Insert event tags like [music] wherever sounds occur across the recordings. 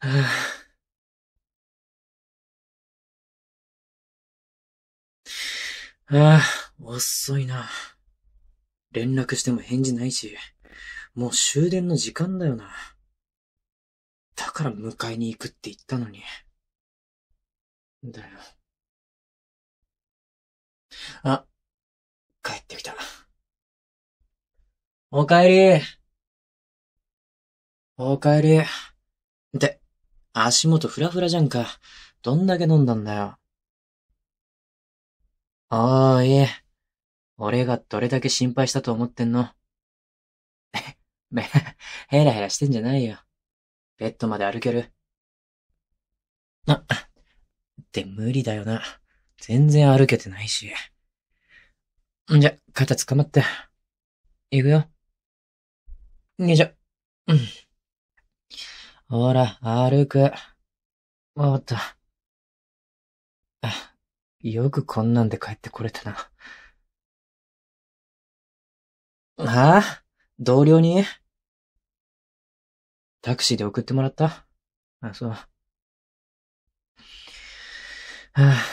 ああ、遅いな。連絡しても返事ないし、もう終電の時間だよな。だから迎えに行くって言ったのに。だよ。あ、帰ってきた。お帰り。お帰り。で、足元フラフラじゃんか。どんだけ飲んだんだよ。ああ、いえ。俺がどれだけ心配したと思ってんの。[laughs] めヘラヘラしてんじゃないよ。ベッドまで歩ける。あ、って無理だよな。全然歩けてないし。んじゃ、肩つかまって。行くよ。よいしょ。うん。ほら、歩く。かった。あ、よくこんなんで帰ってこれたな。はあ同僚にタクシーで送ってもらったあ、そう。はあ。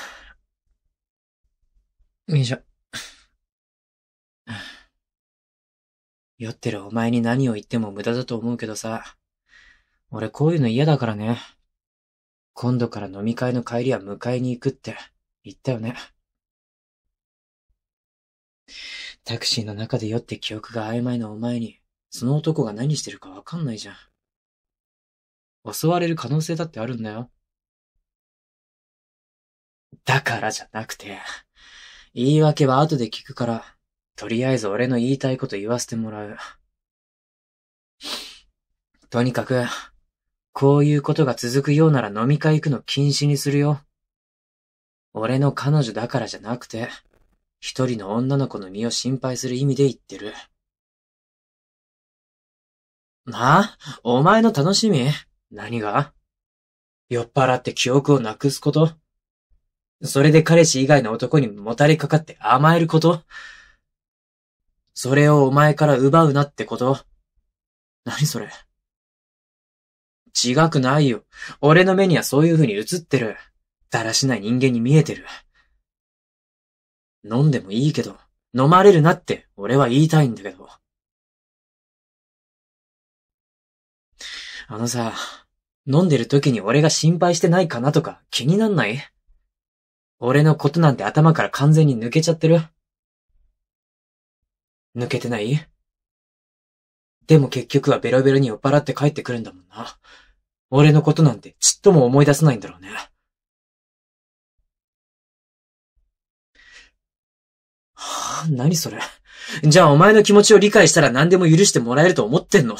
よいしょ。酔ってるお前に何を言っても無駄だと思うけどさ。俺こういうの嫌だからね。今度から飲み会の帰りは迎えに行くって言ったよね。タクシーの中で酔って記憶が曖昧なお前に、その男が何してるかわかんないじゃん。襲われる可能性だってあるんだよ。だからじゃなくて、言い訳は後で聞くから、とりあえず俺の言いたいこと言わせてもらう。とにかく、こういうことが続くようなら飲み会行くの禁止にするよ。俺の彼女だからじゃなくて、一人の女の子の身を心配する意味で言ってる。なあお前の楽しみ何が酔っ払って記憶をなくすことそれで彼氏以外の男にもたれかかって甘えることそれをお前から奪うなってこと何それ違くないよ。俺の目にはそういう風に映ってる。だらしない人間に見えてる。飲んでもいいけど、飲まれるなって俺は言いたいんだけど。あのさ、飲んでる時に俺が心配してないかなとか気になんない俺のことなんて頭から完全に抜けちゃってる抜けてないでも結局はベロベロに酔っ払って帰ってくるんだもんな。俺のことなんてちっとも思い出さないんだろうね。はあ、何それ。じゃあお前の気持ちを理解したら何でも許してもらえると思ってんの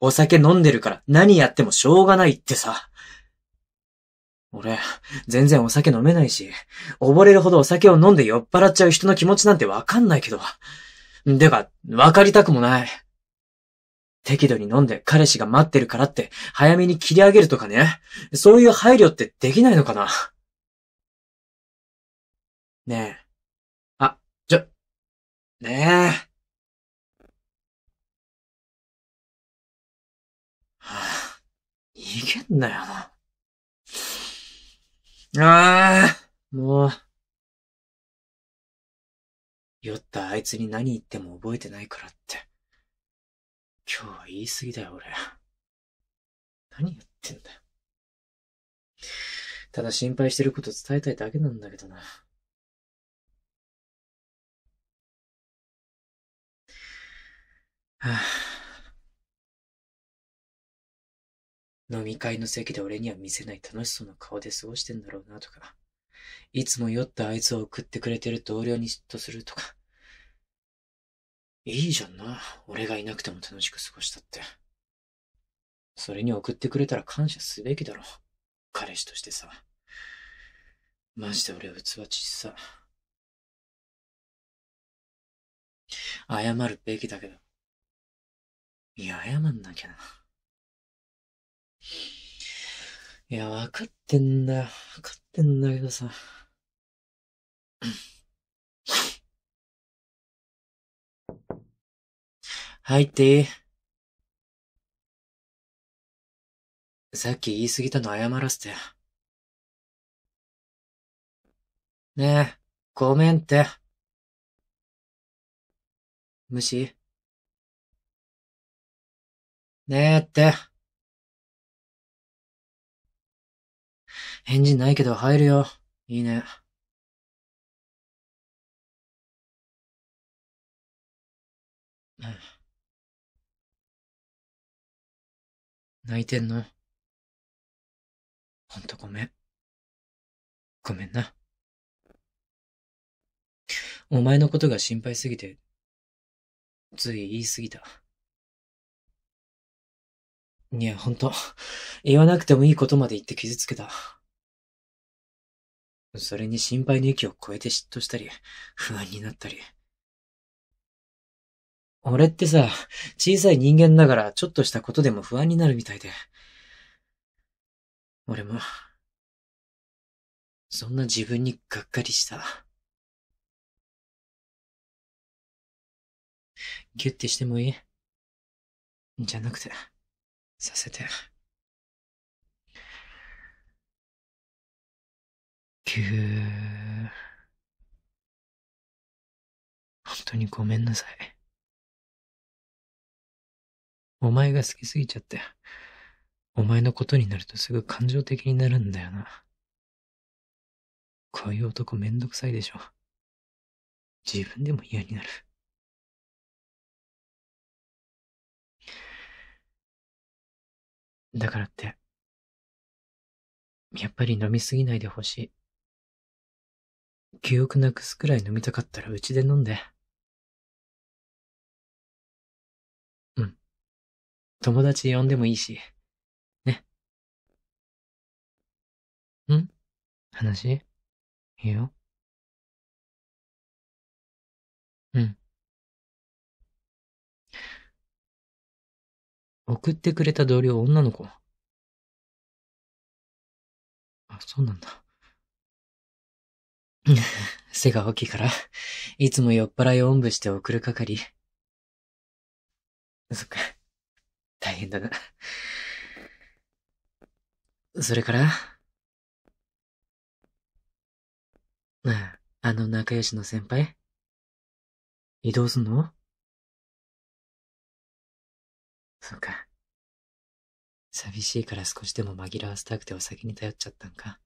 お酒飲んでるから何やってもしょうがないってさ。俺、全然お酒飲めないし、溺れるほどお酒を飲んで酔っ払っちゃう人の気持ちなんてわかんないけど。でか、わかりたくもない。適度に飲んで彼氏が待ってるからって早めに切り上げるとかね。そういう配慮ってできないのかなねえ。あ、ちょ、ねえ。はあ、逃げんなよな。ああ、もう。酔ったあいつに何言っても覚えてないからって。今日は言い過ぎだよ、俺。何やってんだよ。ただ心配してること伝えたいだけなんだけどな。はあ、飲み会の席で俺には見せない楽しそうな顔で過ごしてんだろうなとか、いつも酔ったあいつを送ってくれてる同僚に嫉妬するとか、いいじゃんな。俺がいなくても楽しく過ごしたって。それに送ってくれたら感謝すべきだろ。彼氏としてさ。マジで俺は器小さ。謝るべきだけど。いや、謝んなきゃな。いや、わかってんだよ。わかってんだけどさ。入っていいさっき言い過ぎたの謝らせて。ねえ、ごめんって。無視ねえって。返事ないけど入るよ。いいね。泣いてんのほんとごめん。ごめんな。お前のことが心配すぎて、つい言いすぎた。いや、ほんと、言わなくてもいいことまで言って傷つけた。それに心配の域を超えて嫉妬したり、不安になったり。俺ってさ、小さい人間ながらちょっとしたことでも不安になるみたいで。俺も、そんな自分にがっかりした。ギュってしてもいいじゃなくて、させて。ぎゅー。本当にごめんなさい。お前が好きすぎちゃって。お前のことになるとすぐ感情的になるんだよな。こういう男めんどくさいでしょ。自分でも嫌になる。だからって、やっぱり飲みすぎないでほしい。記憶なくすくらい飲みたかったらうちで飲んで。友達呼んでもいいし。ね。ん話いいよ。うん。送ってくれた同僚女の子。あ、そうなんだ。[laughs] 背が大きいから、いつも酔っ払いおんぶして送る係。そっか。大変だな。それからああの仲良しの先輩移動すんのそうか。寂しいから少しでも紛らわせたくてお先に頼っちゃったんか。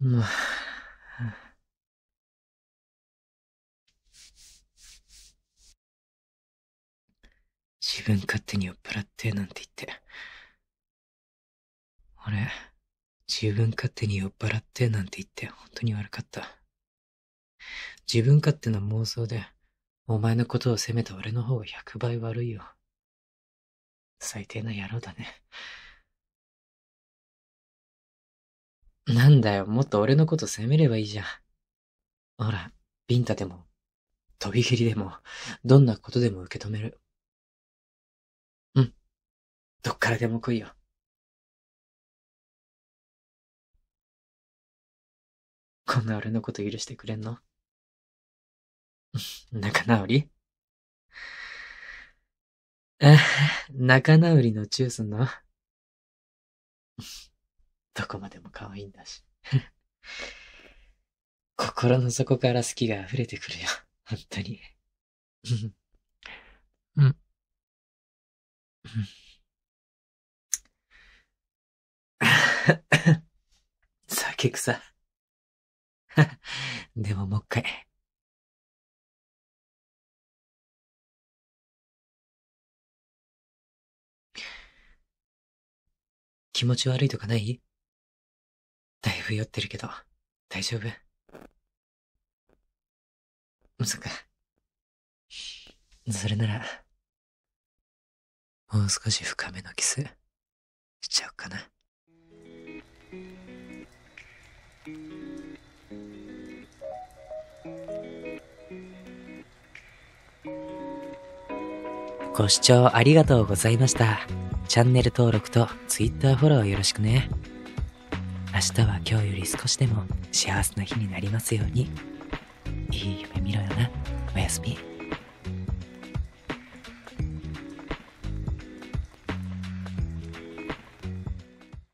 もう、分勝手に酔っ払ってなんて言って。俺、自分勝手に酔っ払ってなんて言って本当に悪かった。自分勝手な妄想で、お前のことを責めた俺の方が100倍悪いよ。最低な野郎だね。なんだよ、もっと俺のこと責めればいいじゃん。ほら、ビンタでも、飛び蹴りでも、どんなことでも受け止める。どっからでも来いよ。こんな俺のこと許してくれんの [laughs] 仲直りあ、仲直りのチューすんのどこまでも可愛いんだし [laughs] 心の底から好きが溢れてくるよ。本当に。うん。うん。[laughs] 酒臭。[laughs] でももう一回。気持ち悪いとかないだいぶ酔ってるけど、大丈夫。まさか。それなら、もう少し深めのキス、しちゃおうかな。ご視聴ありがとうございました。チャンネル登録と Twitter フォローよろしくね。明日は今日より少しでも幸せな日になりますように。いい夢見ろよな。おやすみ。